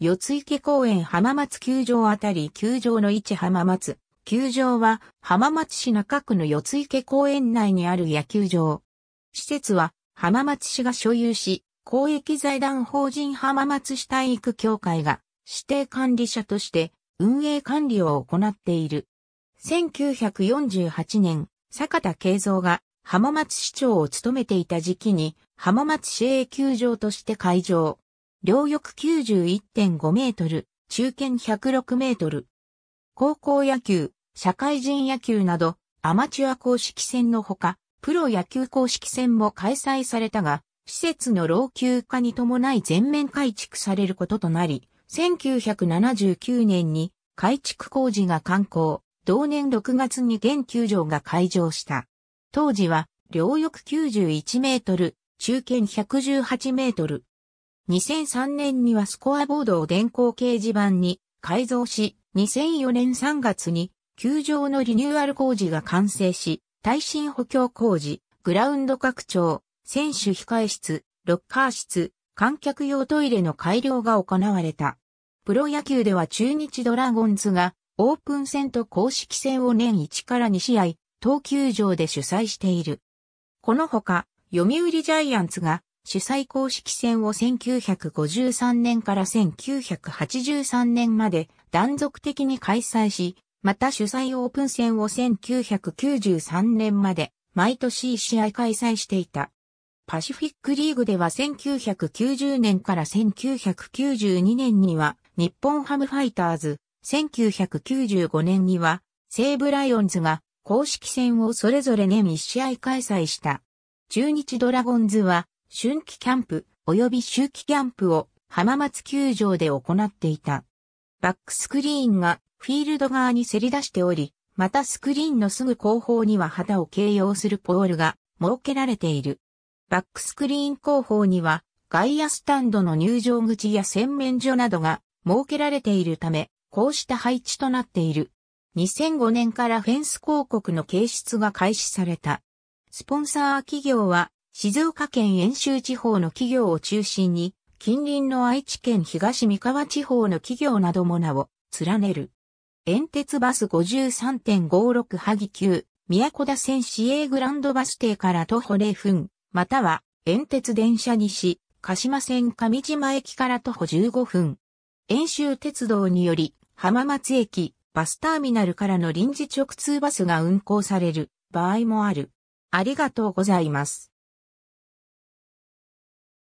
四池公園浜松球場あたり球場の位置浜松。球場は浜松市中区の四池公園内にある野球場。施設は浜松市が所有し、公益財団法人浜松市体育協会が指定管理者として運営管理を行っている。1948年、坂田慶三が浜松市長を務めていた時期に浜松市営球場として開場。両翼91.5メートル、中堅106メートル。高校野球、社会人野球など、アマチュア公式戦のほか、プロ野球公式戦も開催されたが、施設の老朽化に伴い全面改築されることとなり、1979年に改築工事が完工、同年6月に現球場が開場した。当時は、両翼91メートル、中堅118メートル。2003年にはスコアボードを電光掲示板に改造し、2004年3月に球場のリニューアル工事が完成し、耐震補強工事、グラウンド拡張、選手控室、ロッカー室、観客用トイレの改良が行われた。プロ野球では中日ドラゴンズがオープン戦と公式戦を年1から2試合、東球場で主催している。このほか、読売ジャイアンツが主催公式戦を1953年から1983年まで断続的に開催し、また主催オープン戦を1993年まで毎年1試合開催していた。パシフィックリーグでは1990年から1992年には日本ハムファイターズ、1995年には西武ライオンズが公式戦をそれぞれ年1試合開催した。中日ドラゴンズは春季キャンプ及び秋季キャンプを浜松球場で行っていた。バックスクリーンがフィールド側にせり出しており、またスクリーンのすぐ後方には旗を形容するポールが設けられている。バックスクリーン後方には外野スタンドの入場口や洗面所などが設けられているため、こうした配置となっている。2005年からフェンス広告の掲出が開始された。スポンサー企業は静岡県遠州地方の企業を中心に、近隣の愛知県東三河地方の企業なども名を連ねる。遠鉄バス53.56萩急、宮古田線市営グランドバス停から徒歩0分、または、遠鉄電車西、鹿島線上島駅から徒歩15分。遠州鉄道により、浜松駅、バスターミナルからの臨時直通バスが運行される場合もある。ありがとうございます。